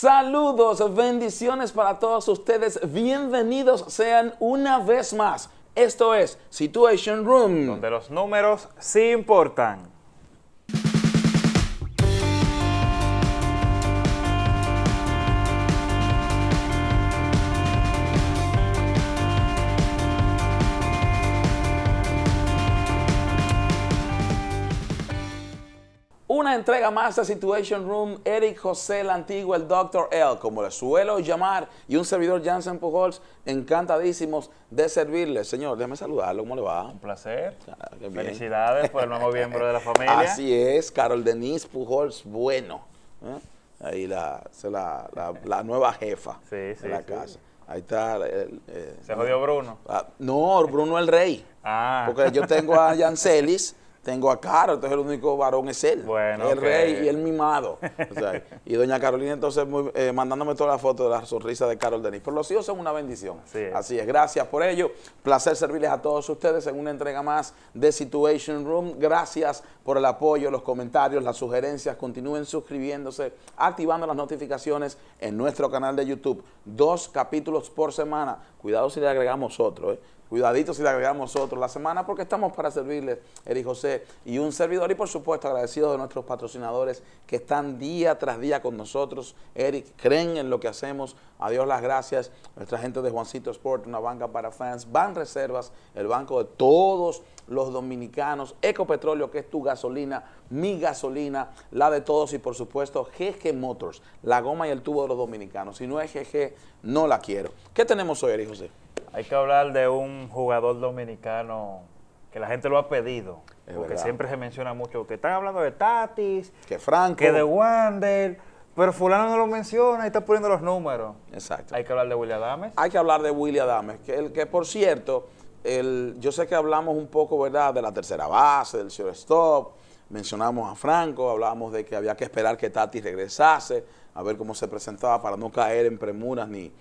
Saludos, bendiciones para todos ustedes. Bienvenidos sean una vez más. Esto es Situation Room. Donde los números sí importan. entrega más a Situation Room, Eric José el antiguo, el Dr. L, como le suelo llamar, y un servidor Jansen Pujols, encantadísimos de servirle. Señor, déjeme saludarlo, ¿cómo le va? Un placer. Ah, Felicidades por el nuevo miembro de la familia. Así es, Carol Denise Pujols, bueno. ¿eh? Ahí la, nueva jefa de la casa. Ahí está. Eh, ¿Se jodió Bruno? Ah, no, Bruno el rey. Ah. Porque yo tengo a Jancelis tengo a Caro, entonces el único varón es él, bueno, el rey y el mimado. y doña Carolina entonces eh, mandándome toda la foto de la sonrisa de Carol Denis. Por los hijos son una bendición. Así es. Gracias por ello. Placer servirles a todos ustedes en una entrega más de Situation Room. Gracias por el apoyo, los comentarios, las sugerencias. Continúen suscribiéndose, activando las notificaciones en nuestro canal de YouTube. Dos capítulos por semana. Cuidado si le agregamos otro, ¿eh? Cuidadito si le agregamos otro la semana porque estamos para servirles, Eric José y un servidor. Y por supuesto, agradecidos de nuestros patrocinadores que están día tras día con nosotros. Eric, creen en lo que hacemos. Adiós, las gracias. Nuestra gente de Juancito Sport, una banca para fans. Van Reservas, el banco de todos los dominicanos, Ecopetróleo, que es tu gasolina, mi gasolina, la de todos y por supuesto GG Motors, la goma y el tubo de los dominicanos. Si no es GG, no la quiero. ¿Qué tenemos hoy, Eri José? Hay que hablar de un jugador dominicano que la gente lo ha pedido, porque siempre se menciona mucho, que están hablando de Tatis, que Franco, que de Wander, pero fulano no lo menciona y está poniendo los números. Exacto. Hay que hablar de William Adames. Hay que hablar de William Dames, que, el, que por cierto yo sé que hablamos un poco, ¿verdad?, de la tercera base, del Stop, mencionamos a Franco, hablamos de que había que esperar que Tati regresase, a ver cómo se presentaba para no caer en premuras ni,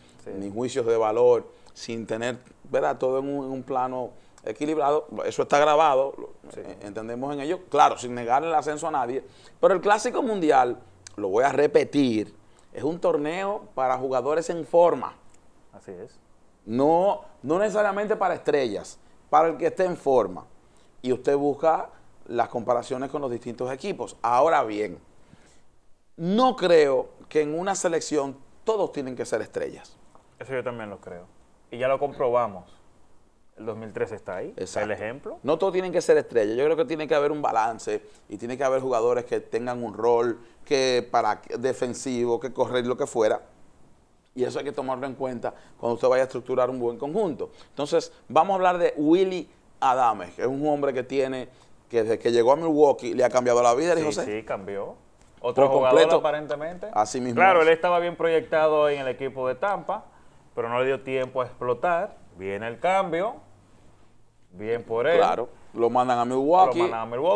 juicios de valor, sin tener, ¿verdad?, todo en un, plano equilibrado, eso está grabado, eh, entendemos en ello, claro, sin negar el ascenso a nadie, pero el Clásico Mundial, lo voy a repetir, es un torneo para jugadores en forma. Así es. No, no necesariamente para estrellas, para el que esté en forma. Y usted busca las comparaciones con los distintos equipos. Ahora bien, no creo que en una selección todos tienen que ser estrellas. Eso yo también lo creo. Y ya lo comprobamos. El 2013 está ahí. El ejemplo. No todos tienen que ser estrellas. Yo creo que tiene que haber un balance y tiene que haber jugadores que tengan un rol que para defensivo, que correr lo que fuera. Y eso hay que tomarlo en cuenta cuando usted vaya a estructurar un buen conjunto. Entonces, vamos a hablar de Willy Adames, que es un hombre que tiene, que desde que llegó a Milwaukee le ha cambiado la vida, sí, José. Sí, cambió. Otro jugador, completo, aparentemente. Así mismo. Claro, él estaba bien proyectado en el equipo de Tampa, pero no le dio tiempo a explotar. Viene el cambio, Bien por él. Claro. Lo mandan a Milwaukee. Lo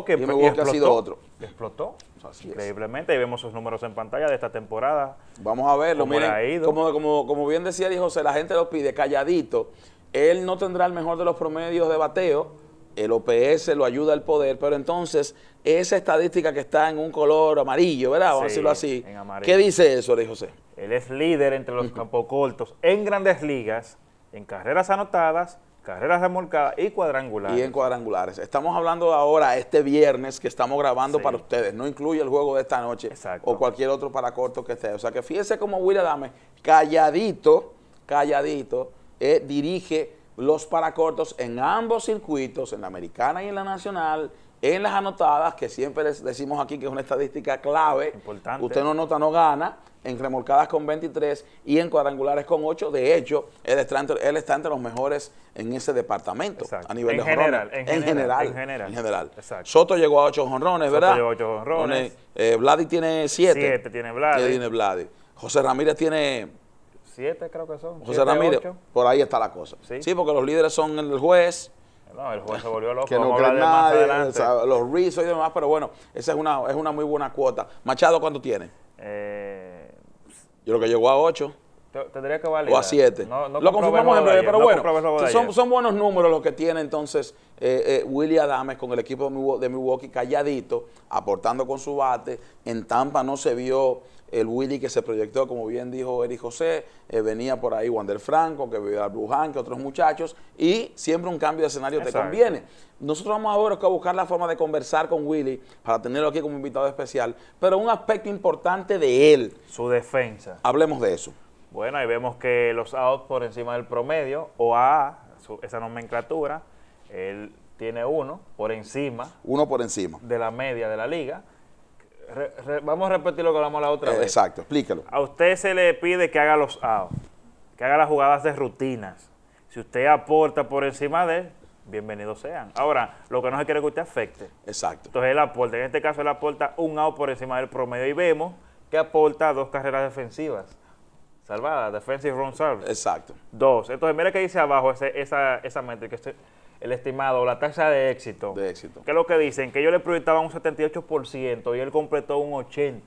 pues, Y Milwaukee ha sido otro. Explotó. increíblemente. Ahí vemos sus números en pantalla de esta temporada. Vamos a verlo. Como, bien decía dijo José, la gente lo pide calladito. Él no tendrá el mejor de los promedios de bateo. El OPS lo ayuda al poder, pero entonces esa estadística que está en un color amarillo, ¿verdad? Vamos a decirlo así. ¿Qué dice eso, dijo José? Él es líder entre los campos cortos en grandes ligas, en carreras anotadas Carreras remolcadas y cuadrangulares. Y en cuadrangulares. Estamos hablando ahora, este viernes, que estamos grabando para ustedes. No incluye el juego de esta noche o cualquier otro para corto que esté. O sea que fíjense cómo Will Adame, calladito, calladito, eh, dirige los paracortos en ambos circuitos, en la americana y en la nacional, en las anotadas, que siempre decimos aquí que es una estadística clave, usted no nota, no gana, en remolcadas con 23 y en cuadrangulares con 8. De hecho, él está entre, está entre los mejores en ese departamento a nivel de general, en, general, En general. En general. Soto llegó a 8 jonrones, ¿verdad? Soto llegó a 8 jonrones. Eh, Vladi tiene 7. 7 tiene Vladi. tiene Vladi. José Ramírez tiene... 7 creo que son. José Ramírez, por ahí está la cosa. ¿Sí? ¿Sí? porque los líderes son el juez, no, el juez se volvió loco. que no nadie, los rizos y demás, pero bueno, esa es una, es una muy buena cuota. Machado, ¿cuánto tiene? Eh, Yo creo que llegó a 8. Tendría que valer. O a 7. lo confirmamos en breve, pero bueno, son, buenos números los que tiene entonces eh, eh Willy Adames con el equipo de Milwaukee calladito, aportando con su bate. En Tampa no se vio el Willy que se proyectó, como bien dijo Eric José, eh, venía por ahí Wander Franco, que vivía Blue que otros muchachos, y siempre un cambio de escenario te conviene. Nosotros vamos ahora a buscar la forma de conversar con Willy para tenerlo aquí como invitado especial, pero un aspecto importante de él. Su defensa. Hablemos de eso. Bueno, ahí vemos que los outs por encima del promedio, o AA, esa nomenclatura, él tiene uno por encima. Uno por encima. De la media de la liga vamos a repetir lo que hablamos la otra eh, vez. Exacto, explícalo. A usted se le pide que haga los outs, que haga las jugadas de rutinas. Si usted aporta por encima de él, bienvenidos sean. Ahora, lo que no se quiere que usted afecte. Exacto. Entonces él aporta, en este caso él aporta un out por encima del promedio y vemos que aporta dos carreras defensivas. Salvada, defensive run serve. Exacto. Dos. Entonces mire que dice abajo ese, esa, esa métrica. Este, el estimado, la tasa de éxito. De éxito. Que es lo que dicen, que yo le proyectaba un 78% y él completó un 80%.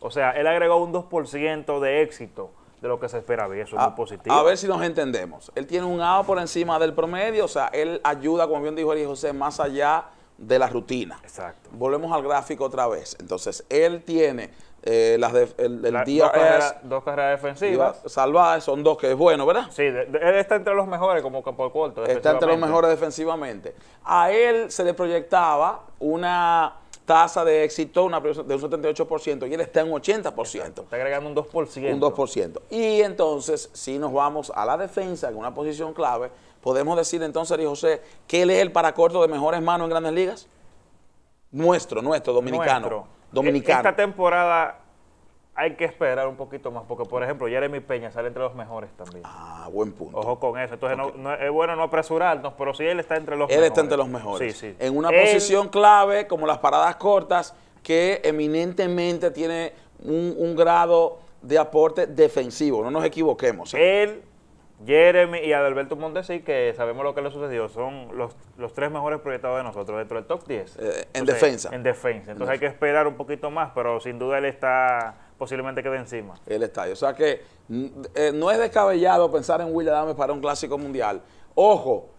O sea, él agregó un 2% de éxito de lo que se esperaba y eso es muy positivo. A ver si nos entendemos. Él tiene un A por encima del promedio, o sea, él ayuda, como bien dijo el José, más allá de la rutina. Exacto. Volvemos al gráfico otra vez. Entonces, él tiene eh, las el, día. dos, carreras, defensivas. salvadas son dos que es bueno, ¿verdad? Sí, él está entre los mejores como campo corto. Está entre los mejores defensivamente. A él se le proyectaba una tasa de éxito una, de un 78% y él está en un 80%. Está agregando un 2%. Un 2%. Y entonces, si nos vamos a la defensa, en una posición clave, podemos decir entonces, dijo José, que él es el paracorto de mejores manos en grandes ligas. Nuestro, nuestro, dominicano. Nuestro. E-, dominicano. Esta temporada hay que esperar un poquito más, porque por ejemplo, Jeremy Peña sale entre los mejores también. Ah, buen punto. Ojo con eso. Entonces es bueno no apresurarnos, pero sí él está entre los mejores. Él está entre los mejores. Sí, sí. En una posición clave, como las paradas cortas, que eminentemente tiene un, grado de aporte defensivo, no nos equivoquemos. ¿eh? Él Jeremy y Adalberto Montesí, que sabemos lo que le sucedió, son los, los tres mejores proyectados de nosotros dentro del top 10. Eh, en defensa. En defensa. Entonces hay que esperar un poquito más, pero sin duda él está posiblemente quede encima. Él está. O sea que eh, no es descabellado pensar en William Adams para un clásico mundial. Ojo,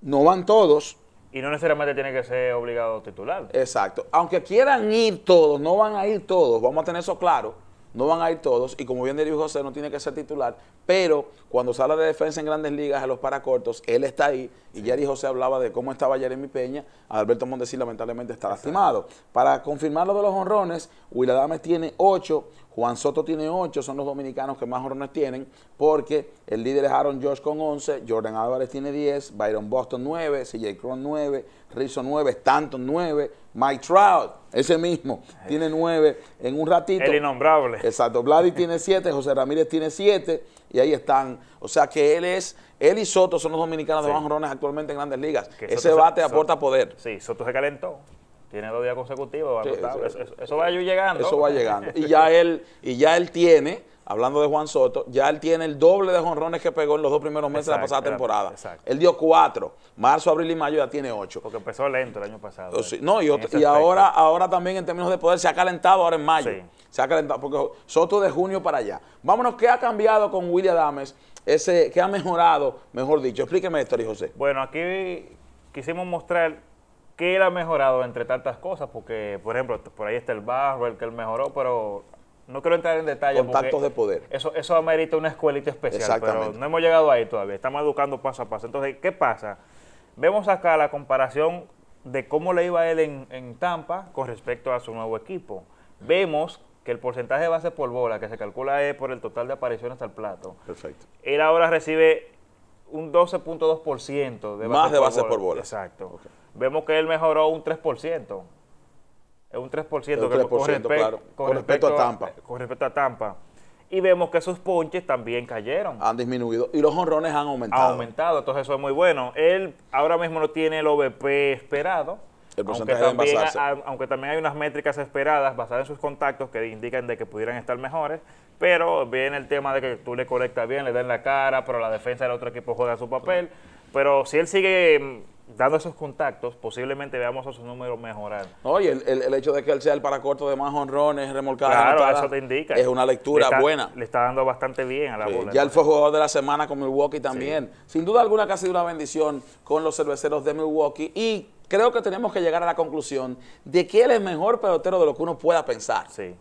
no van todos. Y no necesariamente tiene que ser obligado titular. Exacto. Aunque quieran ir todos, no van a ir todos, vamos a tener eso claro no van a ir todos, y como bien dijo José, no tiene que ser titular, pero cuando sale de defensa en grandes ligas a los paracortos, él está ahí, y ya José hablaba de cómo estaba Jeremy Peña, Alberto Mondesi lamentablemente está lastimado. Para confirmar lo de los honrones, Will tiene 8, Juan Soto tiene 8, son los dominicanos que más jorrones tienen, porque el líder es Aaron Josh con 11, Jordan Álvarez tiene 10, Byron Boston 9, CJ Cron 9, Rizzo 9, Stanton 9, Mike Trout, ese mismo, tiene 9 en un ratito. El innombrable. Exacto, Vladi tiene 7, José Ramírez tiene 7, y ahí están. O sea que él es, él y Soto son los dominicanos de más jorrones actualmente en grandes ligas. Ese bate aporta poder. Sí, Soto se calentó. Tiene dos días consecutivos. eso, va eso, llegando. Eso va llegando. Y ya él, y ya él tiene, hablando de Juan Soto, ya él tiene el doble de jonrones que pegó en los dos primeros meses de la pasada temporada. Exacto. Él dio cuatro. Marzo, abril y mayo ya tiene ocho. Porque empezó lento el año pasado. Oh, eh, no, y, ahora, ahora también en términos de poder se ha calentado ahora en mayo. Se ha calentado, porque Soto de junio para allá. Vámonos, ¿qué ha cambiado con William Dames? Ese, ¿Qué ha mejorado, mejor dicho? Explíqueme esto, José. Bueno, aquí quisimos mostrar ¿Qué él ha mejorado entre tantas cosas, porque, por ejemplo, por ahí está el barro, el que él mejoró, pero no quiero entrar en detalle. Contactos de poder. Eso, eso amerita una escuelita especial, pero no hemos llegado ahí todavía. Estamos educando paso a paso. Entonces, ¿qué pasa? Vemos acá la comparación de cómo le iba él en, Tampa con respecto a su nuevo equipo. Vemos que el porcentaje de base por bola que se calcula es por el total de apariciones al plato. Perfecto. Él ahora recibe un 12.2% de base Más de bases por bola. Exacto vemos que él mejoró un 3%. Es un 3%, con, con, respecto, a Tampa. con respecto a Tampa. Y vemos que sus ponches también cayeron. Han disminuido. Y los honrones han aumentado. Ha aumentado, entonces eso es muy bueno. Él ahora mismo no tiene el OBP esperado. El aunque, también, aunque también hay unas métricas esperadas basadas en sus contactos que indican de que pudieran estar mejores, pero viene el tema de que tú le conectas bien, le den la cara, pero la defensa del otro equipo juega su papel. Pero si él sigue mm, dando esos contactos, posiblemente veamos a su número mejorar. Oye, el, hecho de que él sea el paracorto de más honrones, remolcado Claro, eso te indica. Es una lectura buena. Le está dando bastante bien a la bola. Ya él fue jugador de la semana con Milwaukee también. Sin duda alguna que ha sido una bendición con los cerveceros de Milwaukee y creo que tenemos que llegar a la conclusión de que él es mejor pelotero de lo que uno pueda pensar. Sí.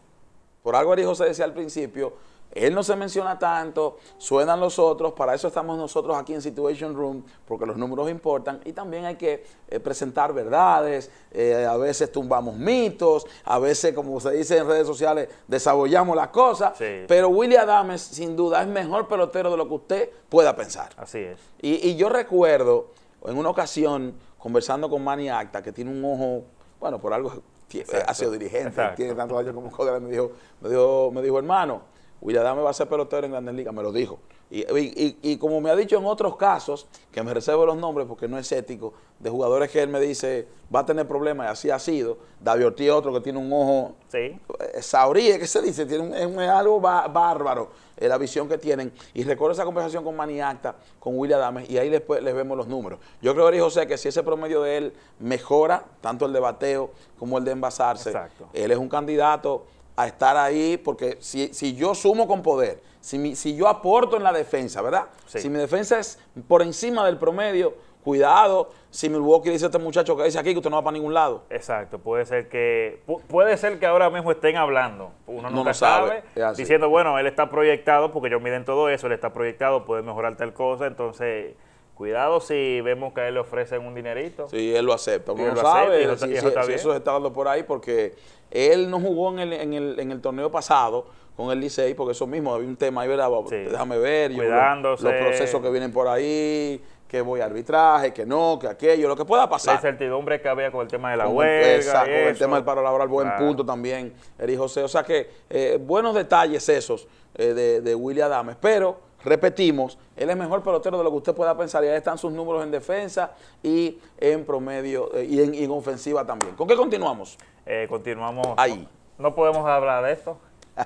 Por algo hijo José decía al principio él no se menciona tanto, suenan los otros, para eso estamos nosotros aquí en Situation Room, porque los números importan y también hay que eh, presentar verdades, eh, a veces tumbamos mitos, a veces, como se dice en redes sociales, desabollamos las cosas, pero Willy Adams, sin duda es mejor pelotero de lo que usted pueda pensar. Así es. Y, yo recuerdo en una ocasión conversando con Manny Acta, que tiene un ojo, bueno, por algo eh, ha sido dirigente, tiene tantos años como Codera, me dijo, me dijo, me dijo hermano, Adame va a ser pelotero en Grandes Ligas, me lo dijo. Y, como me ha dicho en otros casos, que me reservo los nombres porque no es ético, de jugadores que él me dice va a tener problemas, y así ha sido. David Ortiz, es otro que tiene un ojo. Sí. Eh, Saurí, que se dice, tiene es algo bárbaro eh, la visión que tienen. Y recuerdo esa conversación con Maniacta, con William Dames, y ahí después les vemos los números. Yo creo, dijo José, que si ese promedio de él mejora, tanto el de bateo como el de envasarse, él es un candidato a estar ahí, porque si, si yo sumo con poder, si, si, yo aporto en la defensa, ¿verdad? Si mi defensa es por encima del promedio, cuidado, si Milwaukee dice a este muchacho que dice aquí que usted no va para ningún lado. Exacto, puede ser que puede ser que ahora mismo estén hablando, uno no sabe, sabe diciendo, bueno, él está proyectado porque yo miden todo eso, él está proyectado, puede mejorar tal cosa, entonces Cuidado si vemos que a él le ofrecen un dinerito. Sí, él lo acepta. Uno sabe y eso, se está dando por ahí porque él no jugó en el, torneo pasado con el Licey porque eso mismo, había un tema ahí, ¿verdad? Déjame ver. los procesos que vienen por ahí, que voy a arbitraje, que no, que aquello, lo que pueda pasar. La incertidumbre que había con el tema de la huelga. con el tema del paro laboral, buen punto también, Eri José. O sea que eh, buenos detalles esos eh, de, de William Adames, pero repetimos, él es mejor pelotero de lo que usted pueda pensar. Y ahí están sus números en defensa y en promedio eh, y, en, ofensiva también. ¿Con qué continuamos? Eh, continuamos. Ahí. No, podemos hablar de esto.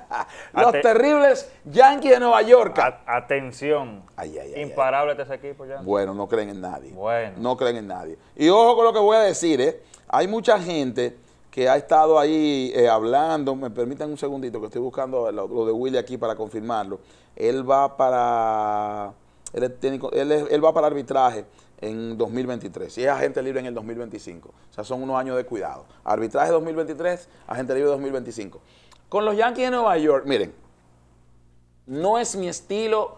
Los terribles Yankees de Nueva York. atención. Ay, ay, Imparable este equipo ya. Bueno, no creen en nadie. Bueno. No creen en nadie. Y ojo con lo que voy a decir, ¿eh? Hay mucha gente que ha estado ahí eh, hablando, me permiten un segundito que estoy buscando lo, de Willy aquí para confirmarlo. Él va para él, él, él va para arbitraje en 2023 y es agente libre en el 2025. O sea, son unos años de cuidado. Arbitraje 2023, agente libre 2025. Con los Yankees de Nueva York, miren, no es mi estilo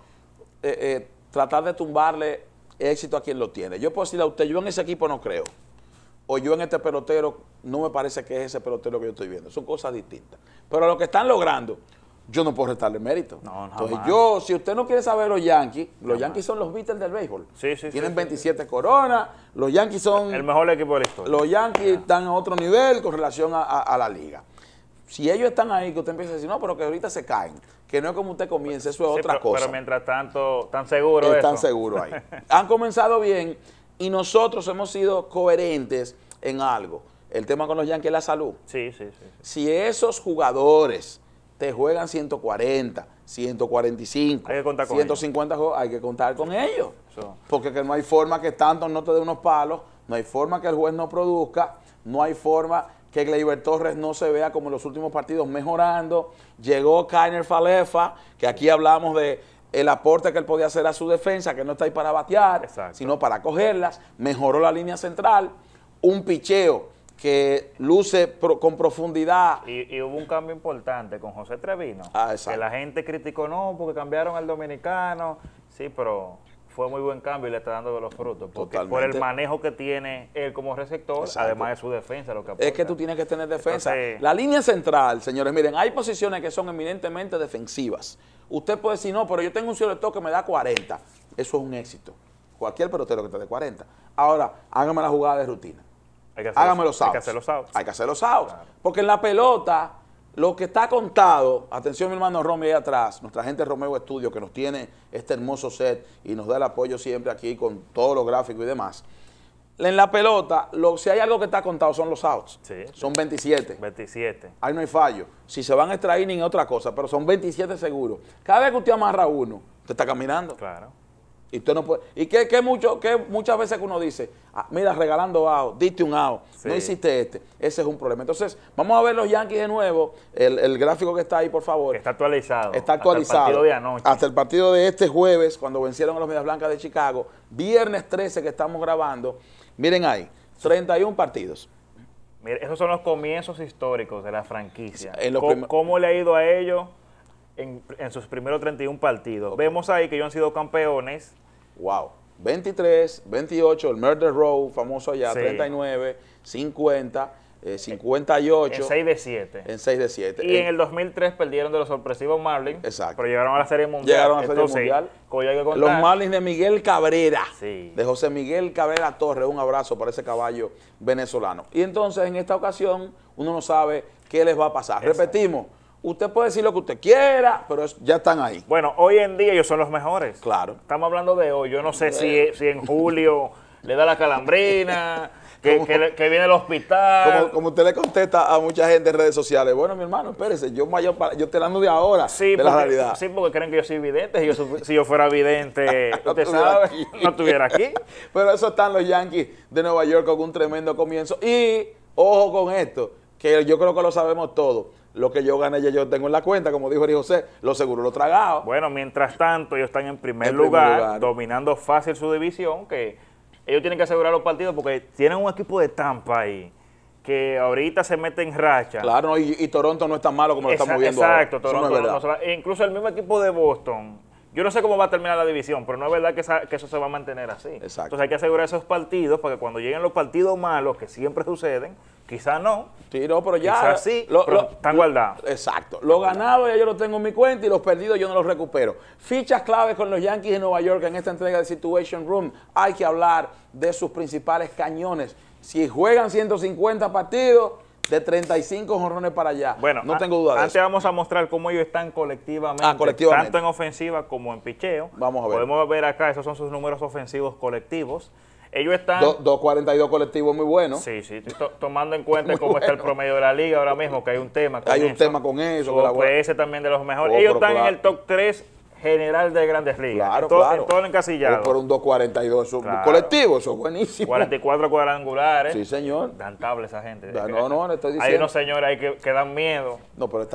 eh, eh, tratar de tumbarle éxito a quien lo tiene. Yo puedo decirle a usted, yo en ese equipo no creo o yo en este pelotero, no me parece que es ese pelotero que yo estoy viendo. Son cosas distintas. Pero lo que están logrando, yo no puedo restarle mérito. No, Entonces yo, si usted no quiere saber los Yankees, los Yankees son los Beatles del béisbol. Sí, sí, Tienen 27 coronas, los Yankees son... El mejor equipo de la historia. Los Yankees ah. están a otro nivel con relación a, la liga. Si ellos están ahí, que usted empieza a decir, no, pero que ahorita se caen, que no es como usted comience, eso es otra cosa. Pero mientras tanto, tan seguro Están seguros ahí. Han comenzado bien y nosotros hemos sido coherentes en algo. El tema con los Yankees es la salud. Sí, sí, sí, Si esos jugadores te juegan 140, 145, 150 hay que contar con ellos. Porque no hay forma que tanto no te dé unos palos, no hay forma que el juez no produzca, no hay forma que Gleyber Torres no se vea como en los últimos partidos mejorando. Llegó Kainer Falefa, que aquí hablamos de el aporte que él podía hacer a su defensa, que no está ahí para batear, sino para cogerlas, mejoró la línea central, un picheo que luce con profundidad. Y, hubo un cambio importante con José Trevino. Ah, que la gente criticó, no, porque cambiaron al dominicano. Sí, pero fue muy buen cambio y le está dando de los frutos. Porque por el manejo que tiene él como receptor, además de su defensa, lo que Es que tú tienes que tener defensa. la línea central, señores, miren, hay posiciones que son eminentemente defensivas. Usted puede decir, no, pero yo tengo un cielo de toque que me da 40. Eso es un éxito. Cualquier pelotero que te dé 40. Ahora, hágame la jugada de rutina. Hay que hágame los, Hay que hacer los outs. Hay que hacer los outs. Porque en la pelota, lo que está contado, atención mi hermano Romeo ahí atrás, nuestra gente Romeo Estudio que nos tiene este hermoso set y nos da el apoyo siempre aquí con todos los gráficos y demás en la pelota, si hay algo que está contado son los outs. Sí. Son 27. 27. Ahí no hay fallo. Si se van a extraer ni otra cosa, pero son 27 seguros. Cada vez que usted amarra uno, usted está caminando. Claro. Y usted no puede. Y que, mucho, muchas veces que uno dice, ah, mira, regalando out, diste un out, no hiciste este. Ese es un problema. Entonces, vamos a ver los Yankees de nuevo. El, gráfico que está ahí, por favor. Está actualizado. Está actualizado. Hasta el partido de anoche. Hasta el partido de este jueves, cuando vencieron a los Medias Blancas de Chicago. Viernes 13 que estamos grabando. Miren ahí, 31 partidos. esos son los comienzos históricos de la franquicia. En ¿Cómo, le ha ido a ellos en, sus primeros 31 partidos? Vemos ahí que ellos han sido campeones. Wow. 23, 28, el Murder Row, famoso allá, 39, 50 58. Eh, en 6 de 7. En 6 de 7. Y eh, en, el 2003 perdieron de los sorpresivos Marlins. Exacto. Pero llegaron a la Serie Mundial. Llegaron a la Serie Mundial. los Marlins de Miguel Cabrera. De José Miguel Cabrera Torres. Un abrazo para ese caballo venezolano. Y entonces, en esta ocasión, uno no sabe qué les va a pasar. Repetimos, Usted puede decir lo que usted quiera, pero ya están ahí. Bueno, hoy en día ellos son los mejores. Claro. Estamos hablando de hoy. Yo no sé si, si en julio le da la calambrina. que, viene el hospital. Como, usted le contesta a mucha gente en redes sociales, bueno, mi hermano, espérese, yo mayor para, yo te la de ahora sí, la realidad. Sí, porque creen que yo soy vidente. Si yo, fuera vidente, usted sabe, no estuviera aquí. Pero eso están los Yankees de Nueva York con un tremendo comienzo. Y ojo con esto, que yo creo que lo sabemos todos lo que yo gané ya yo tengo en la cuenta, como dijo hijo José, lo seguro lo tragado. Bueno, mientras tanto, ellos están en primer lugar, dominando fácil su división, que ellos tienen que asegurar los partidos porque tienen un equipo de Tampa ahí que ahorita se mete en racha. Claro, y, Toronto no es tan malo como lo estamos viendo exacto, Toronto e incluso el mismo equipo de Boston yo no sé cómo va a terminar la división, pero no es verdad que, eso se va a mantener así. Exacto. Entonces hay que asegurar esos partidos para que cuando lleguen los partidos malos, que siempre suceden, quizás no. Sí, pero ya. sí, lo, están guardados. Exacto. Lo ganado ya yo lo tengo en mi cuenta y los perdidos yo no los recupero. Fichas claves con los Yankees de Nueva York en esta entrega de Situation Room. Hay que hablar de sus principales cañones. Si juegan 150 partidos de 35 jonrones para allá. Bueno, no tengo duda antes vamos a mostrar cómo ellos están ah, colectivamente, tanto en ofensiva como en picheo. Vamos a ver. Podemos ver acá, esos son sus números ofensivos colectivos. Ellos están... 2.42 colectivos, muy buenos Sí, sí. tomando en cuenta cómo está el promedio de la liga ahora mismo, que hay un tema con Hay un tema con eso. Su ese la... también de los mejores. Oh, ellos están en el top 3 general de Grandes Ligas. Claro, todo, claro. En todo el encasillado. Por un 242, eso claro. colectivo, eso es buenísimo. 44 cuadrangulares. Sí, señor. Dan tabla esa gente. No, no, no, le estoy diciendo. Hay unos señores ahí que, dan miedo. No, pero es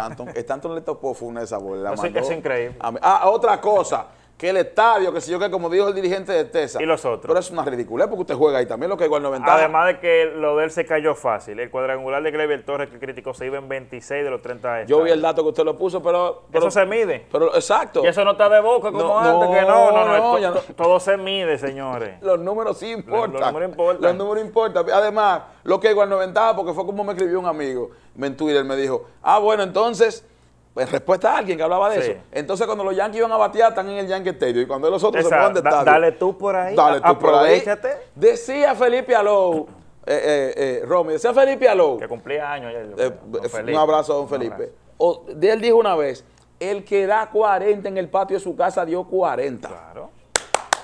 tanto, le tocó fue una de esas bolas. Es, es increíble. Ah, otra cosa que el estadio, que si yo que como dijo el dirigente de Tesa. Y los otros. Pero es una ridiculez porque usted juega ahí también lo que igual 90. Además de que lo de él se cayó fácil. El cuadrangular de Gleyber Torres que criticó se iba en 26 de los 30 años Yo vi el dato que usted lo puso, pero, Eso se mide. Pero exacto. Y eso no está de boca como antes, que no, no, no, Todo se mide, señores. los números sí importan. Los, números importan. Los números importan. Además, lo que igual 90 porque fue como me escribió un amigo en Twitter, me dijo, ah, bueno, entonces respuesta a alguien que hablaba de eso. Entonces, cuando los Yankees iban a batear, están en el Yankee Stadium. Y cuando los otros se ponen de estadio. dale tú por ahí. Dale tú por ahí. Decía Felipe Alou, eh, eh, eh, Romy, decía Felipe Alou. Que cumplía años eh, un abrazo a don Felipe. O, él dijo una vez, el que da 40 en el patio de su casa dio 40. Claro.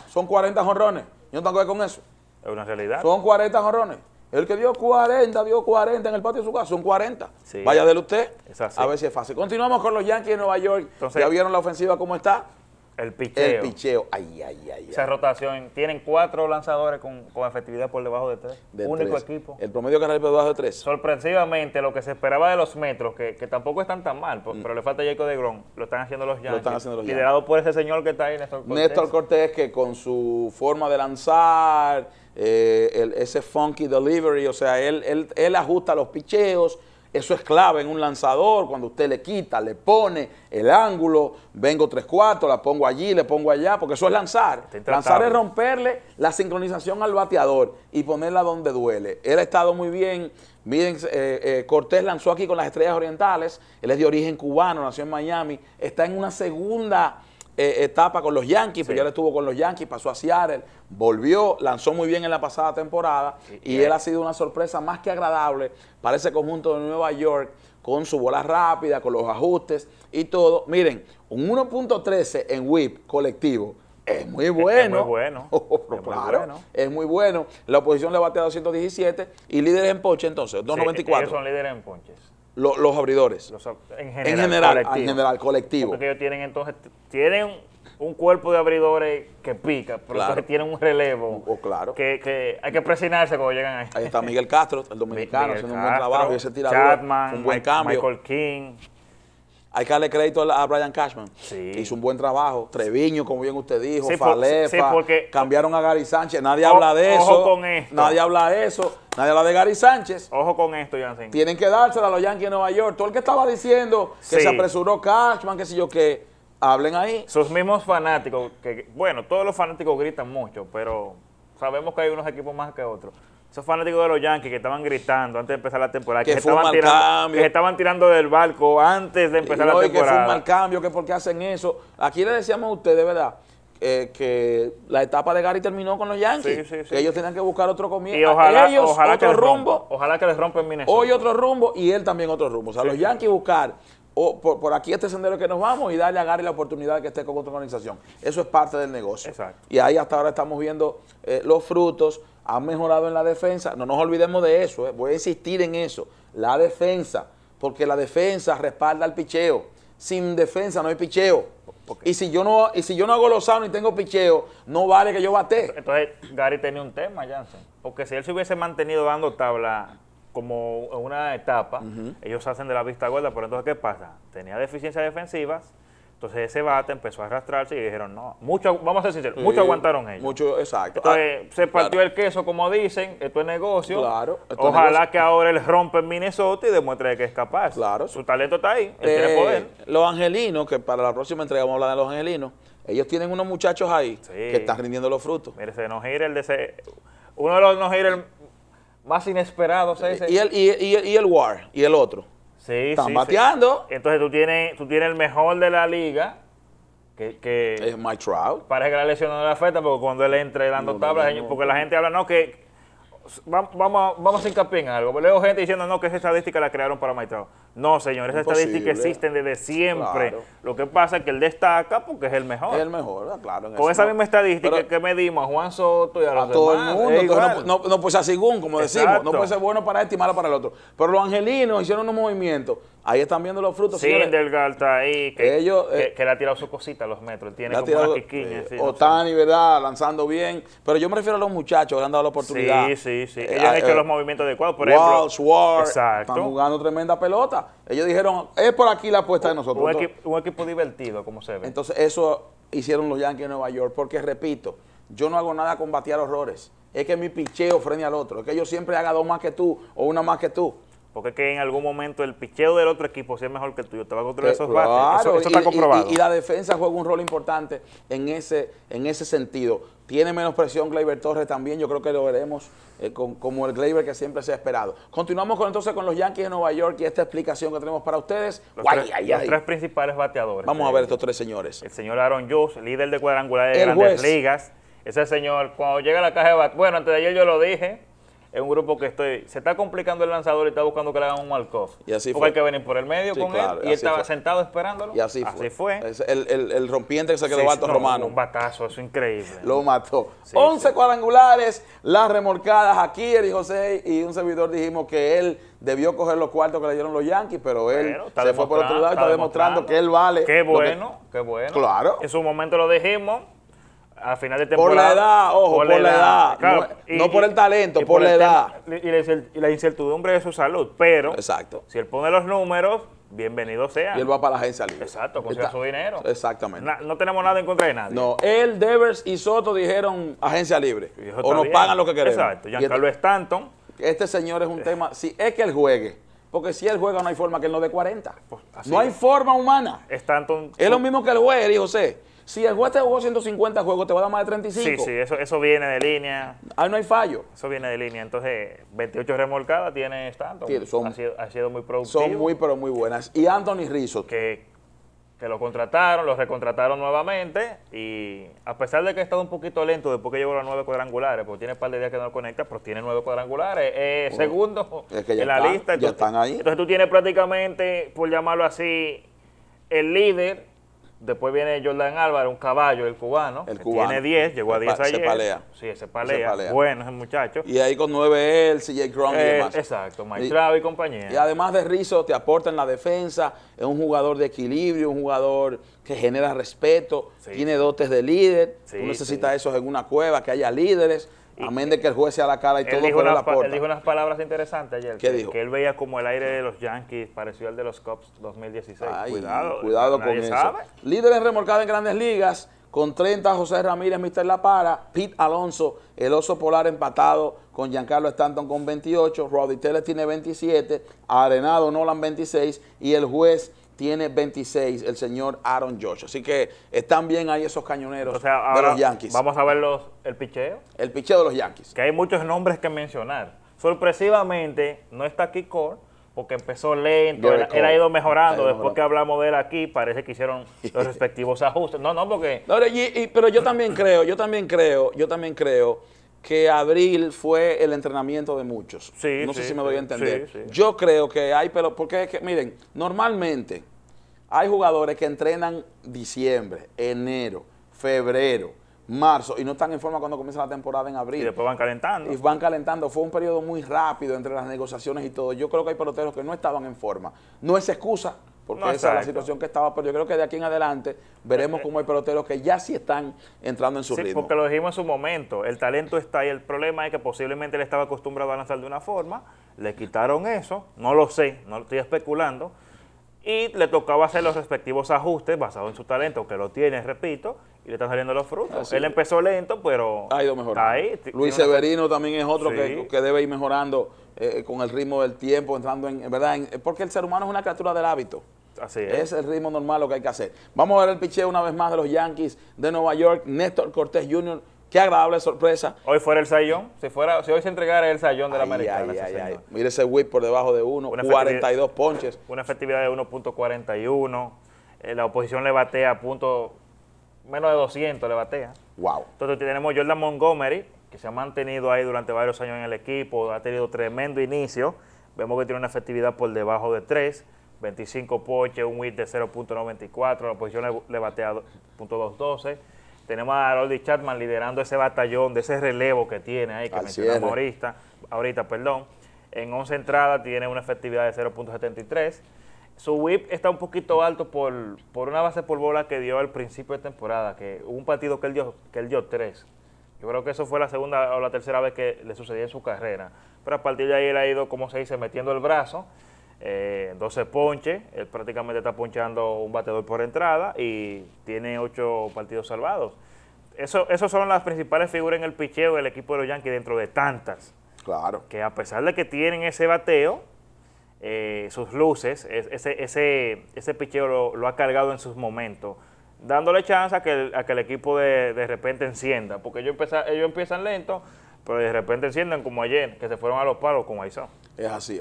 Son 40 jonrones. Yo no tengo que con eso. Es una realidad. Son 40 jonrones. El que dio 40, dio 40 en el patio de su casa, son 40. Vaya de usted. A ver si es fácil. Continuamos con los Yankees de Nueva York. ya vieron la ofensiva cómo está. El picheo. El picheo. Ay, ay, ay. Esa rotación. Tienen cuatro lanzadores con, efectividad por debajo de tres. Único equipo. El promedio canal por debajo de tres. Sorpresivamente, lo que se esperaba de los metros, que, tampoco están tan mal, pues, mm. pero le falta Jacob de Grón, lo están haciendo los Yankees. Lo están haciendo los Yankees. Liderado por ese señor que está ahí, Néstor Cortés. Néstor Cortés, que con su forma de lanzar, eh, ese funky delivery, o sea, él, él, él ajusta los picheos eso es clave en un lanzador, cuando usted le quita, le pone el ángulo, vengo 3-4, la pongo allí, le pongo allá, porque eso es lanzar. Lanzar es romperle la sincronización al bateador y ponerla donde duele. Él ha estado muy bien. Miren, eh, eh, Cortés lanzó aquí con las Estrellas Orientales, él es de origen cubano, nació en Miami, está en una segunda eh, etapa con los Yankees, pero pues ya estuvo con los Yankees, pasó a Seattle, volvió, lanzó muy bien en la pasada temporada y él ha sido una sorpresa más que agradable para ese conjunto de Nueva York con su bola rápida, con los ajustes y todo. Miren, un 1.13 en WIP colectivo. Es muy bueno. Es muy bueno. es, claro, muy bueno. es muy bueno. La oposición le batea 217 y líderes en ponches entonces, 294. ellos son líderes en ponches los abridores. en general, en general, colectivo. Porque ellos tienen entonces, tienen un cuerpo de abridores que pica, pero tienen un relevo. Uh, oh, claro. Que, hay que presionarse cuando llegan ahí. Ahí está Miguel Castro, el dominicano, haciendo un buen trabajo. Y ese tirador, Chapman, un buen cambio. Michael King hay que darle crédito a Brian Cashman. hizo un buen trabajo. Treviño, como bien usted dijo, sí, Falefa. cambiaron a Gary Sánchez. Nadie habla de eso. Ojo con esto. Nadie habla de eso. Nadie habla de Gary Sánchez. Ojo con esto, Jansen. Tienen que dársela a los Yankees de Nueva York. Todo el que estaba diciendo que se apresuró Cashman, que si yo que Hablen ahí. Sus mismos fanáticos, que bueno, todos los fanáticos gritan mucho, pero sabemos que hay unos equipos más que otros esos fanáticos de los Yankees que estaban gritando antes de empezar la temporada, que, estaban tirando, del barco antes de empezar la temporada. Que fue un mal cambio, que por qué hacen eso. Aquí le decíamos a ustedes, ¿verdad? Eh, que la etapa de Gary terminó con los Yankees. Que ellos tenían que buscar otro comienzo. Y ojalá, ellos, otro que rumbo. ojalá que les rompen Minnesota. Hoy otro rumbo y él también otro rumbo. O sea, los Yankees buscar por, aquí este sendero que nos vamos y darle a Gary la oportunidad de que esté con otra organización. Eso es parte del negocio. Exacto. Y ahí hasta ahora estamos viendo eh, los frutos ha mejorado en la defensa. No nos olvidemos de eso, eh, voy a insistir en eso. La defensa, porque la defensa respalda al picheo. Sin defensa no hay picheo. Y si yo no y si yo no hago los y tengo picheo, no vale que yo bate. Entonces, Gary tenía un tema, Jansen. Porque si él se hubiese mantenido dando tabla como una etapa, ellos hacen de la vista gorda, pero entonces ¿qué pasa? Tenía deficiencias defensivas, entonces ese bate empezó a arrastrarse y dijeron, no, mucho, vamos a ser sinceros, mucho aguantaron ellos. Mucho, exacto. Entonces ah, se partió el queso, como dicen, esto es negocio. Claro. Ojalá que ahora él rompa en Minnesota y demuestre que es capaz. Claro. Su talento está ahí, él tiene eh, poder. Los angelinos, que para la próxima entrega vamos a hablar de los angelinos, ellos tienen unos muchachos ahí que están rindiendo los frutos. Mire, se nos gira el de ese, uno de los nos gira el más inesperados. Y, y, y el War, y el otro. Sí, Están sí, bateando. Entonces tú tienes, tú tienes el mejor de la liga. Que, es Mike Trout. Parece que la lesión no le afecta porque cuando él entra dando tablas, porque la gente habla, no, que pues, vamos, vamos a hincapié en algo. Leo gente diciendo, no, que esa estadística la crearon para Maitrao. No, señor esa estadística existen desde siempre. Lo que pasa es que él destaca porque es el mejor. Es el mejor, ah, claro. Con esa misma estadística que medimos a Juan Soto y a, los todo el mundo. no, no, pues así, como decimos. No puede ser bueno para este y malo para el otro. Pero los angelinos hicieron unos movimientos. Ahí están viendo los frutos. Sí, galta ahí. Que, ellos, que, eh, le ha tirado su cosita a los metros. Tiene como una eh, Otani, ¿verdad? Lanzando bien. Pero yo me refiero a los muchachos que le han dado la oportunidad. Sí, sí. Sí, eh, Ellos han eh, hecho los movimientos adecuados. Por ejemplo Están jugando tremenda pelota. Ellos dijeron, es por aquí la apuesta de nosotros. Un, equipo divertido, como se ve. Entonces, eso hicieron los Yankees de Nueva York. Porque, repito, yo no hago nada con batear horrores. Es que mi picheo frene al otro. Es que yo siempre haga dos más que tú o una más que tú. Porque es que en algún momento el picheo del otro equipo, si es mejor que el tuyo, te va a controlar eh, esos claro, Eso, está comprobado. Y, la defensa juega un rol importante en ese, en ese sentido. Tiene menos presión Gleyber Torres también. Yo creo que lo veremos eh, como el Gleyber que siempre se ha esperado. Continuamos con, entonces con los Yankees de Nueva York y esta explicación que tenemos para ustedes. Los, tres, principales bateadores. Vamos a ver estos tres señores. El señor Aaron Judge, líder de cuadrangulares de Grandes Ligas. Ese señor, cuando llega a la caja de bat, bueno, antes de ayer yo lo dije, es un grupo que estoy, se está complicando el lanzador y está buscando que le hagan un marco Y así Porque fue. que venir por el medio con él y, estaba sentado esperándolo. Y así, fue. El, rompiente que se quedó alto romano. Un batazo, eso es increíble. Lo mató. 11 cuadrangulares, las remolcadas aquí, el José y un servidor dijimos que él debió coger los cuartos que le dieron los Yankees, pero él se fue por otro lado y está, demostrando, que él vale. Qué bueno, qué bueno. Claro. En su momento lo dijimos final de temporada. Por la edad, ojo, por, la edad. no, por el talento, por, la edad. Y la incertidumbre de su salud. Pero, Exacto. si él pone los números, bienvenido sea. Y él va para la agencia libre. Exacto, su dinero. Exactamente. no tenemos nada en contra de nadie. No, él, Devers y Soto dijeron agencia libre. O nos pagan lo que queremos. Exacto, Giancarlo este Stanton. Este señor es un tema, si es que él juegue. Porque si él juega, no hay forma que él no dé 40. Pues, no hay forma humana. Stanton. Es lo mismo que el juez, y José si el juez te jugó 150 juegos, te va a dar más de 35. Sí, sí, eso, eso viene de línea. Ahí no hay fallo. Eso viene de línea. Entonces, 28 remolcadas tienes tanto. son, ha, sido, muy productivo. Son muy, pero muy buenas. Y Anthony Rizzo. Que, lo contrataron, lo recontrataron nuevamente. Y a pesar de que ha estado un poquito lento después que llegó los nueve cuadrangulares, porque tiene un par de días que no lo conecta, pero tiene nueve cuadrangulares. Eh, segundo en la lista. ya están ahí. Entonces tú tienes prácticamente, por llamarlo así, el líder Después viene Jordan Álvarez, un caballo, el cubano. El cubano. Tiene 10, llegó a 10 ayer. Se palea. Sí, se palea. Bueno, ese muchacho. Y ahí con 9 él, CJ Crum y eh, demás. Exacto, Maestrado y, compañía. Y además de Rizzo, te aporta en la defensa. Es un jugador de equilibrio, un jugador que genera respeto. Tiene dotes de líder. Tú necesitas eso en una cueva, que haya líderes. Amén de que el juez sea la cara y todo, por la puerta. Él dijo unas palabras interesantes ayer. que, él veía como el aire de los Yankees pareció al de los Cubs 2016. cuidado. Cuidado con eso. Líderes remolcados en grandes ligas, con 30 José Ramírez, Mr. La Para, Pete Alonso, el oso polar empatado con Giancarlo Stanton con 28, Roddy Teles tiene 27, Arenado Nolan 26 y el juez tiene 26 el señor Aaron Josh. Así que están bien ahí esos cañoneros o sea, de los Yankees. Vamos a ver los, el picheo. El picheo de los Yankees. Que hay muchos nombres que mencionar. Sorpresivamente, no está aquí Core, porque empezó lento, él, ha ido mejorando. Después que hablamos de él aquí, parece que hicieron los respectivos ajustes. No, no, porque. pero yo también creo, yo también creo, yo también creo que abril fue el entrenamiento de muchos. Sí, no sé si me voy a entender. Yo creo que hay, pero porque es que, miren, normalmente hay jugadores que entrenan diciembre, enero, febrero, marzo y no están en forma cuando comienza la temporada en abril. Y después van calentando. Y van calentando. Fue un periodo muy rápido entre las negociaciones y todo. Yo creo que hay peloteros que no estaban en forma. No es excusa, porque esa es la situación que estaba, pero yo creo que de aquí en adelante veremos eh, cómo hay peloteros que ya sí están entrando en su sí, porque lo dijimos en su momento, el talento está ahí, el problema es que posiblemente él estaba acostumbrado a lanzar de una forma, le quitaron eso, no lo sé, no lo estoy especulando, y le tocaba hacer los respectivos ajustes basados en su talento, que lo tiene, repito, y le están saliendo los frutos. él empezó lento, pero ha ido Está ahí. Luis Severino también es otro que, debe ir mejorando eh, con el ritmo del tiempo, entrando en, ¿verdad? porque el ser humano es una criatura del hábito. Así es. el ritmo normal lo que hay que hacer. Vamos a ver el picheo una vez más de los Yankees de Nueva York. Néstor Cortés Jr., Qué agradable sorpresa. Hoy fuera el sayón. Si, fuera, si hoy se entregara el sayón de la Mire ese whip por debajo de uno 42 ponches. Una efectividad de 1.41. Eh, la oposición le batea a punto menos de 200, le batea. Wow. Entonces tenemos Jordan Montgomery, que se ha mantenido ahí durante varios años en el equipo, ha tenido tremendo inicio. Vemos que tiene una efectividad por debajo de 3. 25 poches, un whip de 0.94, la posición bate a 0.212. Tenemos a Haroldi Chapman liderando ese batallón, de ese relevo que tiene ahí, que mencionamos ahorita, ahorita, perdón. En 11 entradas tiene una efectividad de 0.73. Su whip está un poquito alto por, por una base por bola que dio al principio de temporada, que un partido que él dio, que él dio tres. Yo creo que eso fue la segunda o la tercera vez que le sucedió en su carrera. Pero a partir de ahí él ha ido, como se dice, metiendo el brazo. 12 eh, ponches, él prácticamente está ponchando un bateador por entrada y tiene 8 partidos salvados. Eso, esas son las principales figuras en el picheo del equipo de los Yankees dentro de tantas. Claro. Que a pesar de que tienen ese bateo, eh, sus luces, ese, ese, ese picheo lo, ha cargado en sus momentos, dándole chance a que el, a que el equipo de, repente encienda, porque ellos, ellos empiezan lento, pero de repente encienden como ayer, que se fueron a los palos con Aizao. Es así.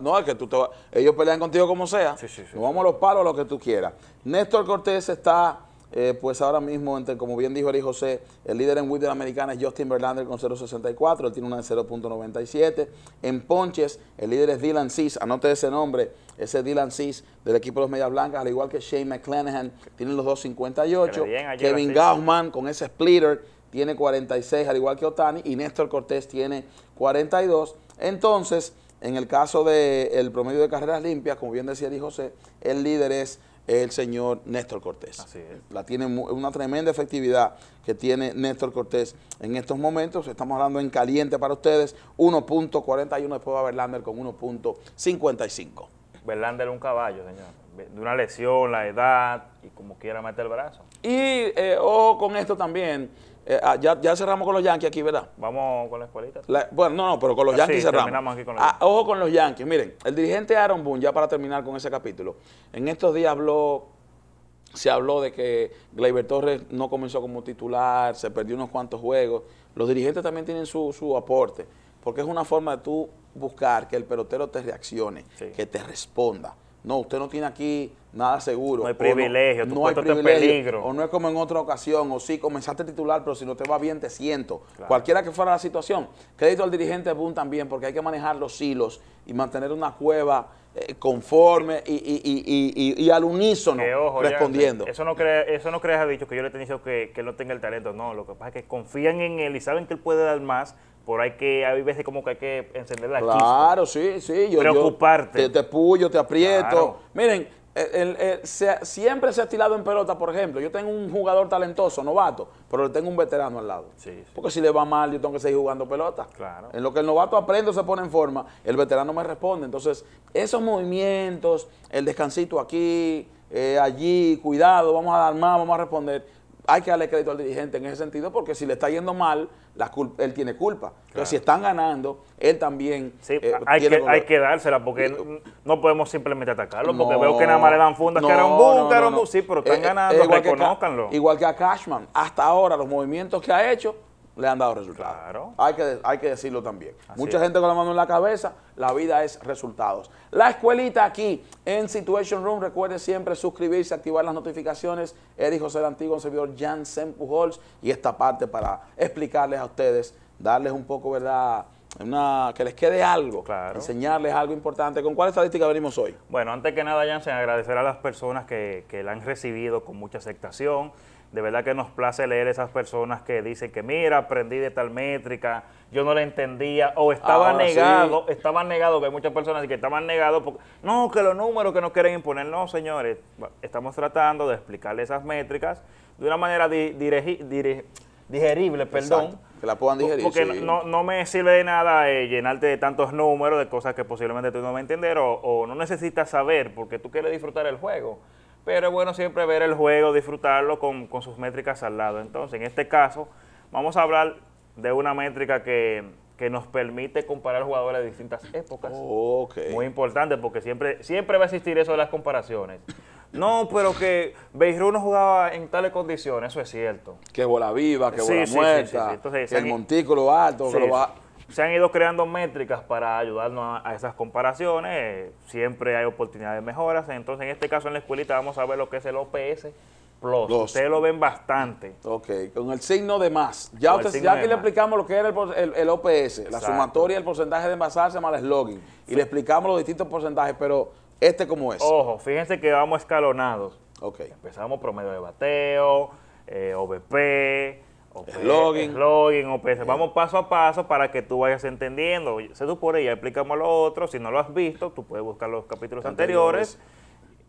no, es que tú te ellos pelean contigo como sea. Sí, sí, Nos vamos a los palos, lo que tú quieras. Néstor Cortés está, eh, pues ahora mismo, entre, como bien dijo Eli José, el líder en Wither americana es Justin Verlander con 0.64, él tiene una de 0.97. En Ponches, el líder es Dylan Cis, anote ese nombre, ese Dylan Cis del equipo de los Medias Blancas, al igual que Shane McClanahan, tienen los 2.58. Kevin Gausman con ese splitter tiene 46, al igual que Otani, y Néstor Cortés tiene 42. Entonces, en el caso del promedio de carreras limpias, como bien decía Di José, el líder es el señor Néstor Cortés. es. La tiene una tremenda efectividad que tiene Néstor Cortés en estos momentos. Estamos hablando en caliente para ustedes, 1.41, después va Verlander con 1.55. Verlander un caballo, señor. De una lesión, la edad y como quiera meter el brazo. Y eh, ojo con esto también eh, ah, ya, cerramos con los Yankees aquí, ¿verdad? Vamos con la escuelita. bueno, no, no, pero con los Yankees cerramos. Ah, ojo con los Yankees. Miren, el dirigente Aaron Boone, ya para terminar con ese capítulo, en estos días se habló de que Gleyber Torres no comenzó como titular, se perdió unos cuantos juegos. Los dirigentes también tienen su, aporte, porque es una forma de tú buscar que el pelotero te reaccione, que te responda. No, usted no tiene aquí nada seguro. No hay privilegio, no, peligro. O no es como en otra ocasión, o sí, comenzaste titular, pero si no te va bien, te siento. Cualquiera que fuera la situación, crédito al dirigente Boom también, porque hay que manejar los hilos y mantener una cueva eh, conforme y, al unísono respondiendo. eso no creas, eso no dicho que yo le he dicho que, que no tenga el talento, no, lo que pasa es que confían en él y saben que él puede dar más, por hay que, hay veces como que hay que encender la Claro, sí, sí. Yo, Preocuparte. te, puyo, te aprieto. Miren, siempre se ha estilado en pelota, por ejemplo. Yo tengo un jugador talentoso, novato, pero le tengo un veterano al lado. Porque si le va mal, yo tengo que seguir jugando pelota. Claro. En lo que el novato aprende se pone en forma, el veterano me responde. Entonces, esos movimientos, el descansito aquí, eh, allí, cuidado, vamos a dar más, vamos a responder hay que darle crédito al dirigente en ese sentido, porque si le está yendo mal, él tiene culpa. pero si están ganando, él también. Eh, hay, que, dársela, porque no podemos simplemente atacarlo, porque veo que nada más le dan fundas, que era un boom, que era un boom. Sí, pero están eh, eh, ganando, igual reconozcanlo. Que, igual que a Cashman, hasta ahora los movimientos que ha hecho le han dado resultados. Hay que, hay que decirlo también. Mucha gente con la mano en la cabeza, la vida es resultados. La escuelita aquí en Situation Room, recuerde siempre suscribirse, activar las notificaciones. Eric José el Antiguo, servidor Jansen Pujols y esta parte para explicarles a ustedes, darles un poco, ¿verdad?, una, que les quede algo, claro. enseñarles algo importante. ¿Con cuál estadística venimos hoy? Bueno, antes que nada, Jansen, agradecer a las personas que, que la han recibido con mucha aceptación. De verdad que nos place leer esas personas que dicen que mira, aprendí de tal métrica, yo no la entendía, o estaba negado, estaba negado, que hay muchas personas que estaban negados, no, que los números que nos quieren imponer, no señores, estamos tratando de explicarle esas métricas de una manera digerible, perdón. que la puedan digerir. Porque no, no, me sirve de nada eh, llenarte de tantos números, de cosas que posiblemente tú no vas a entender o, o no necesitas saber porque tú quieres disfrutar el juego pero es bueno siempre ver el juego, disfrutarlo con, sus métricas al lado. Entonces, en este caso, vamos a hablar de una métrica que, nos permite comparar jugadores de distintas épocas. Oh, Muy importante, porque siempre, siempre va a existir eso de las comparaciones. No, pero que Beirut no jugaba en tales condiciones, eso es cierto. Que bola viva, que bola muerta, que el montículo alto, que lo va se han ido creando métricas para ayudarnos a, esas comparaciones. Siempre hay oportunidades de mejoras. Entonces, en este caso, en la escuelita vamos a ver lo que es el OPS Plus. Ustedes lo ven bastante. Ok, con el signo de más. Ya, aquí le explicamos lo que era el, OPS, la sumatoria, el porcentaje de envasarse más el login. Y le explicamos los distintos porcentajes, pero este cómo es. Ojo, fíjense que vamos escalonados. Ok. Empezamos promedio de bateo, eh, OVP, login. login, OPS. Vamos paso a paso para que tú vayas entendiendo. Se supone, ya explicamos lo otro. Si no lo has visto, tú puedes buscar los capítulos anteriores.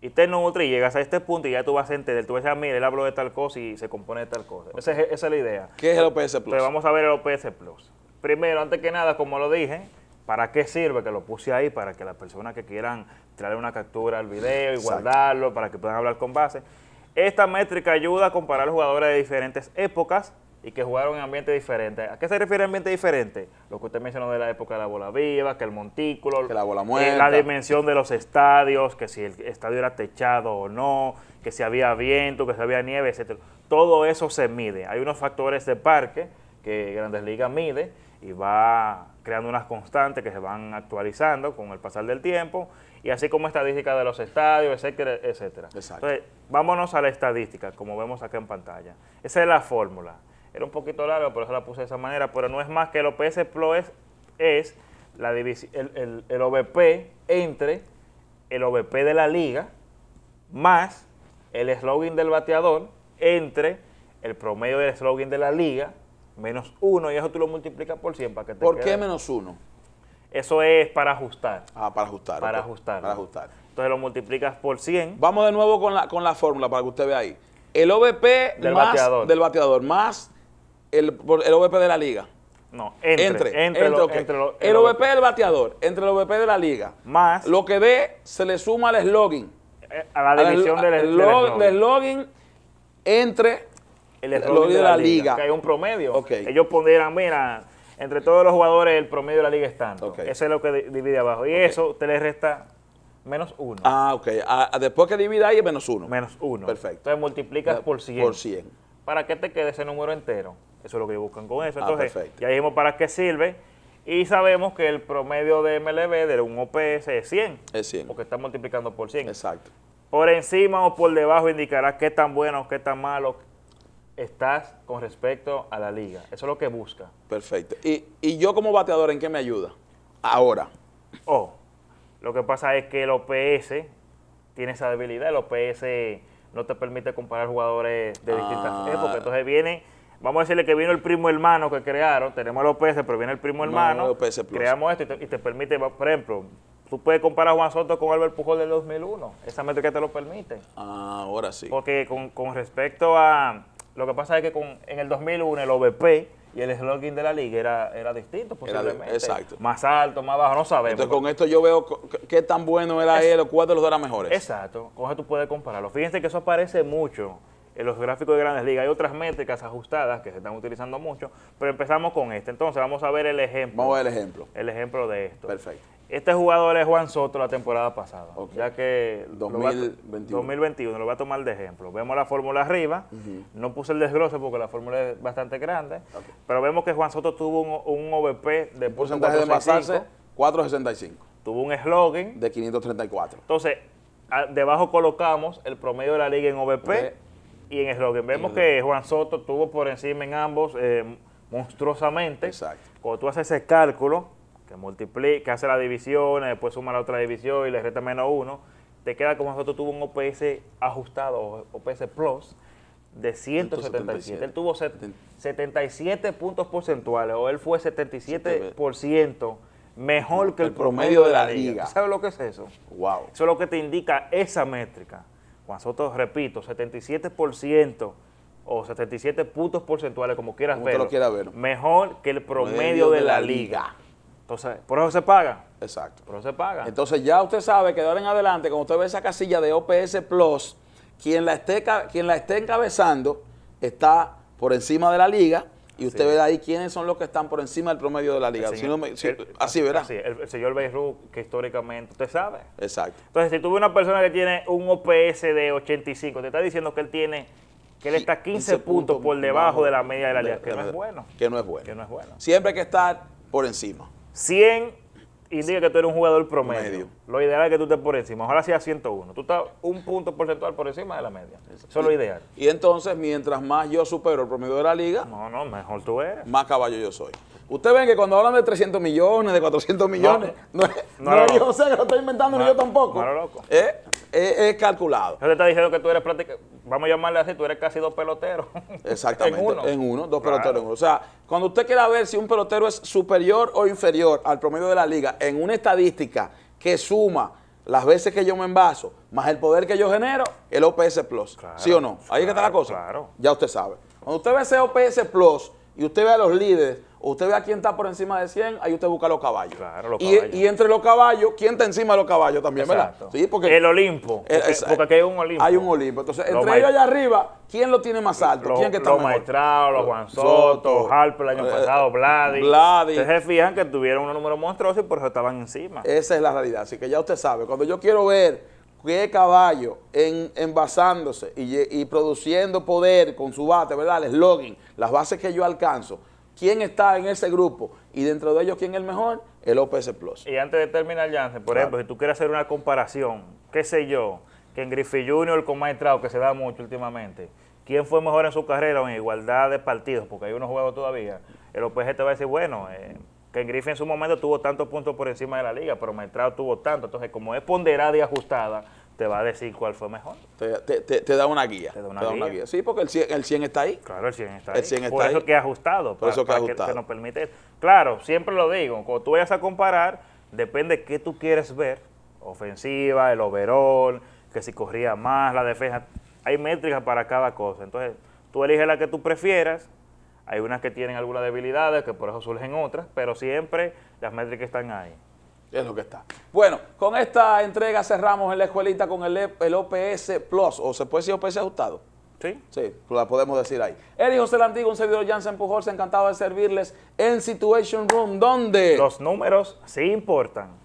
y te nutre y llegas a este punto y ya tú vas a entender, tú vas a decir, ah, mira, él habló de tal cosa y se compone de tal cosa. Esa, es, la idea. ¿Qué es el OPS Plus? Pero vamos a ver el OPS Plus. Primero, antes que nada, como lo dije, ¿para qué sirve? Que lo puse ahí para que las personas que quieran traer una captura al video y guardarlo, para que puedan hablar con base. Esta métrica ayuda a comparar jugadores de diferentes épocas y que jugaron en ambiente diferente. ¿A qué se refiere ambiente diferente? Lo que usted mencionó de la época de la bola viva, que el montículo, que la bola eh, muerta, la dimensión de los estadios, que si el estadio era techado o no, que si había viento, que si había nieve, etcétera. Todo eso se mide. Hay unos factores de parque que Grandes Ligas mide y va creando unas constantes que se van actualizando con el pasar del tiempo y así como estadística de los estadios, etcétera, Entonces, vámonos a la estadística, como vemos acá en pantalla. Esa es la fórmula. Era un poquito largo, por eso la puse de esa manera, pero no es más que el OPS PLO es, la el, el, OBP entre el OBP de la liga más el slogan del bateador entre el promedio del slogan de la liga menos uno y eso tú lo multiplicas por 100 para que te ¿Por qué menos uno? Eso es para ajustar. Ah, para ajustar. Para ajustar. Para ajustar. Entonces lo multiplicas por 100. Vamos de nuevo con la, fórmula para que usted vea ahí. El OBP del, bateador. del bateador más el, OVP de la liga. No, entre. Entre, el, OVP del bateador, entre el OVP de la liga. Más. Lo que ve se le suma al slogan. Eh, a la división del, del, entre el eslogan de, la liga. Que hay un promedio. Okay. Ellos pondrían, mira, entre todos los jugadores el promedio de la liga es tanto. es lo que divide abajo. Y eso usted le resta menos uno. Ah, ok. Ah, después que divida ahí es menos uno. Menos uno. Perfecto. Entonces multiplicas por 100. Por 100 para que te quede ese número entero. Eso es lo que buscan con eso. Ah, Entonces, ya dijimos para qué sirve. Y sabemos que el promedio de MLB de un OPS es 100. Es 100. Porque está multiplicando por 100. Exacto. Por encima o por debajo indicará qué tan bueno, o qué tan malo estás con respecto a la liga. Eso es lo que busca. Perfecto. ¿Y, y yo como bateador en qué me ayuda? Ahora. Oh, lo que pasa es que el OPS tiene esa debilidad. El OPS no te permite comparar jugadores de distintas ah. épocas. Entonces viene, vamos a decirle que vino el primo hermano que crearon, tenemos el OPS, pero viene el primo hermano, creamos esto y te, permite, por ejemplo, tú puedes comparar a Juan Soto con Albert Pujol del 2001. Esa métrica te lo permite. Ah, ahora sí. Porque con, respecto a... Lo que pasa es que en el 2001 el OBP y el slogan de la liga era, era distinto, posiblemente. exacto. Más alto, más bajo, no sabemos. Entonces, con esto yo veo qué tan bueno era él o cuál de los dos era mejores Exacto, es tú puedes compararlo. Fíjense que eso aparece mucho en los gráficos de grandes ligas. Hay otras métricas ajustadas que se están utilizando mucho, pero empezamos con este. Entonces vamos a ver el ejemplo. Vamos a ver el ejemplo. El ejemplo de esto. Perfecto. Este jugador es Juan Soto la temporada pasada, ya que 2021. 2021 lo voy a tomar de ejemplo. Vemos la fórmula arriba, no puse el desglose porque la fórmula es bastante grande, pero vemos que Juan Soto tuvo un, un OVP de porcentaje de pasarse, 465. Tuvo un slogan de 534. Entonces, debajo colocamos el promedio de la liga en OVP y en slogan. Vemos que Juan Soto tuvo por encima en ambos eh, monstruosamente. Cuando tú haces ese cálculo, que multiplica, que hace la división, después suma la otra división y le resta menos uno, te queda como Soto tuvo un OPS ajustado, OPS Plus, de 177. Él tuvo 77 puntos porcentuales, o él fue 77% mejor que el, promedio, de la, liga. liga. ¿Sabes lo que es eso? Wow. Eso es lo que te indica esa métrica cuando Soto, repito, 77% o 77 puntos porcentuales, como quieras ver. mejor que el promedio, de, la, liga. Entonces, por eso se paga. Exacto. Por eso se paga. Entonces ya usted sabe que de ahora en adelante, cuando usted ve esa casilla de OPS Plus, quien la esté, quien la esté encabezando está por encima de la liga, y usted verá ahí quiénes son los que están por encima del promedio de la liga. así verá. el, señor Beirut, que históricamente usted sabe. Exacto. Entonces, si tú ves una persona que tiene un OPS de 85, te está diciendo que él tiene que él está 15, puntos, por debajo de la media de la liga, que no es bueno. Que no es bueno. Que no es bueno. Siempre hay que estar por encima. 100 diga que tú eres un jugador promedio. Lo ideal es que tú estés por encima. Ojalá sea 101. Tú estás un punto porcentual por encima de la media. Eso es lo ideal. Y entonces, mientras más yo supero el promedio de la liga, no, no, mejor tú eres. más caballo yo soy. usted ven que cuando hablan de 300 millones, de 400 millones, no, no, no no lo estoy inventando, ni yo tampoco. No, loco. ¿Eh? es, calculado. Yo está diciendo que tú eres prácticamente, vamos a llamarle así, tú eres casi dos peloteros. Exactamente. en uno. En uno, dos peloteros en uno. O sea, cuando usted quiera ver si un pelotero es superior o inferior al promedio de la liga en una estadística que suma las veces que yo me envaso, más el poder que yo genero, el OPS Plus. ¿Sí o no? Ahí que está la cosa. Ya usted sabe. Cuando usted ve ese OPS Plus y usted ve a los líderes, Usted ve a quién está por encima de 100, ahí usted busca los caballos. Claro, los caballos. Y, entre los caballos, ¿quién está encima de los caballos también, el Olimpo. Eh, porque, aquí hay un Olimpo. Hay un Olimpo. Entonces, entre ellos allá arriba, ¿quién lo tiene más alto? Los, ¿Quién Los Juan Soto, los Harper el año eh, pasado, Vladi. Vladi. Ustedes se fijan que tuvieron un número monstruoso y por eso estaban encima. Esa es la realidad. Así que ya usted sabe, cuando yo quiero ver qué caballo en, envasándose y, y, produciendo poder con su bate, ¿verdad? El slogan, las bases que yo alcanzo, quién está en ese grupo y dentro de ellos quién es el mejor, el OPS Plus. Y antes de terminar, Jansen, por ejemplo, si tú quieres hacer una comparación, qué sé yo, que en Griffey Junior con Maestrado, que se da mucho últimamente, ¿quién fue mejor en su carrera o en igualdad de partidos? Porque hay unos juegos todavía. El OPS te va a decir, bueno, eh, que en Griffey en su momento tuvo tantos puntos por encima de la liga, pero Maestrado tuvo tanto. Entonces, como es ponderada y ajustada, te va a decir cuál fue mejor. Te, da una guía. Te da una, guía. Sí, porque el 100, el está ahí. Claro, el 100 está el 100 ahí. Por eso que ha ajustado. Por eso que ajustado. nos permite. Claro, siempre lo digo, cuando tú vayas a comparar, depende de qué tú quieres ver. Ofensiva, el overón que si corría más, la defensa. Hay métricas para cada cosa. Entonces, tú eliges la que tú prefieras. Hay unas que tienen algunas debilidades, que por eso surgen otras, pero siempre las métricas están ahí. Es lo que está. Bueno, con esta entrega cerramos en la escuelita con el, el OPS Plus, o se puede decir OPS ajustado. Sí. Sí, la podemos decir ahí. Eric José Lantigo, un servidor Jansen Pujols, encantado de servirles en Situation Room, donde... Los números sí importan.